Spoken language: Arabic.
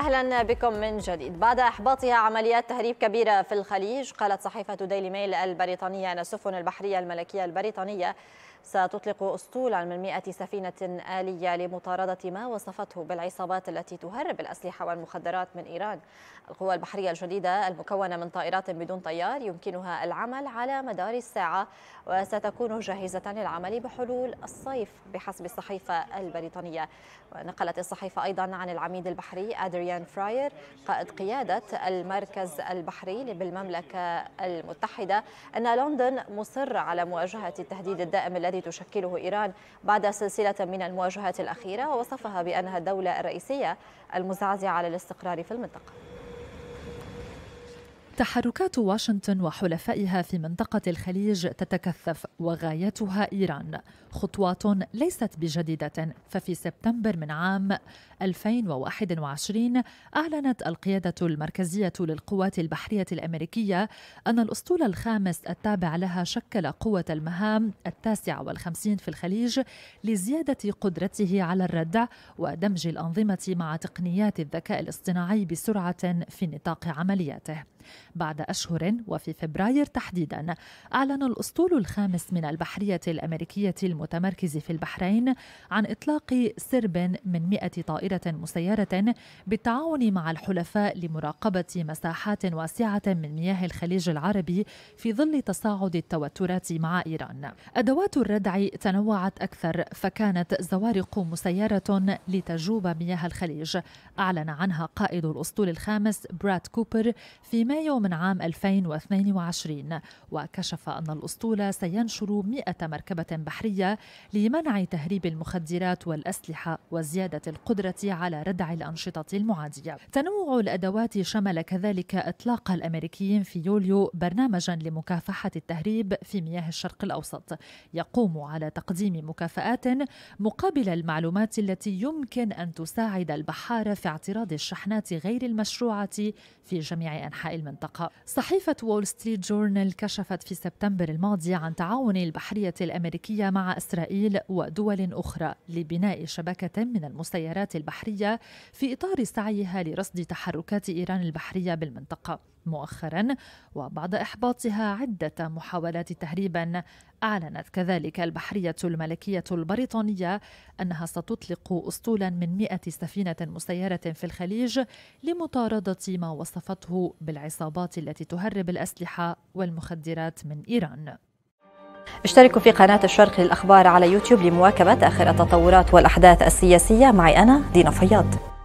اهلا بكم من جديد بعد احباطها عمليات تهريب كبيره في الخليج قالت صحيفه ديلي ميل البريطانيه ان السفن البحريه الملكيه البريطانيه ستطلق أسطول من 100 سفينة آلية لمطاردة ما وصفته بالعصابات التي تهرب الأسلحة والمخدرات من إيران القوى البحرية الجديدة المكونة من طائرات بدون طيار يمكنها العمل على مدار الساعة وستكون جاهزة للعمل بحلول الصيف بحسب الصحيفة البريطانية ونقلت الصحيفة أيضا عن العميد البحري أدريان فراير قائد قيادة المركز البحري بالمملكة المتحدة أن لندن مصر على مواجهة التهديد الدائم الذي تشكله إيران بعد سلسلة من المواجهات الأخيرة ووصفها بأنها الدولة الرئيسية المزعزعة للاستقرار في المنطقة تحركات واشنطن وحلفائها في منطقة الخليج تتكثف وغايتها إيران خطوات ليست بجديدة ففي سبتمبر من عام 2021 أعلنت القيادة المركزية للقوات البحرية الأمريكية أن الأسطول الخامس التابع لها شكل قوة المهام التاسعة والخمسين في الخليج لزيادة قدرته على الردع ودمج الأنظمة مع تقنيات الذكاء الاصطناعي بسرعة في نطاق عملياته بعد أشهر وفي فبراير تحديدا أعلن الأسطول الخامس من البحرية الأمريكية المتمركز في البحرين عن إطلاق سرب من 100 طائرة مسيرة بالتعاون مع الحلفاء لمراقبة مساحات واسعة من مياه الخليج العربي في ظل تصاعد التوترات مع إيران أدوات الردع تنوعت أكثر فكانت زوارق مسيرة لتجوب مياه الخليج أعلن عنها قائد الأسطول الخامس براد كوبر فيما مايو من عام 2022 وكشف أن الأسطول سينشر 100 مركبة بحرية لمنع تهريب المخدرات والأسلحة وزيادة القدرة على ردع الأنشطة المعادية تنوع الأدوات شمل كذلك إطلاق الأمريكيين في يوليو برنامجا لمكافحة التهريب في مياه الشرق الأوسط يقوم على تقديم مكافآت مقابل المعلومات التي يمكن أن تساعد البحارة في اعتراض الشحنات غير المشروعة في جميع أنحاء المنطقة. المنطقة صحيفة وول ستريت جورنال كشفت في سبتمبر الماضي عن تعاون البحرية الأمريكية مع إسرائيل ودول أخرى لبناء شبكة من المسيرات البحرية في إطار سعيها لرصد تحركات إيران البحرية بالمنطقة مؤخرا وبعد إحباطها عدة محاولات تهريبا أعلنت كذلك البحرية الملكية البريطانية أنها ستطلق أسطولا من 100 سفينة مسيرة في الخليج لمطاردة ما وصفته بالعصابات التي تهرب الأسلحة والمخدرات من إيران اشتركوا في قناة الشرق للأخبار على يوتيوب لمواكبة آخر التطورات والأحداث السياسية معي أنا دينا فياض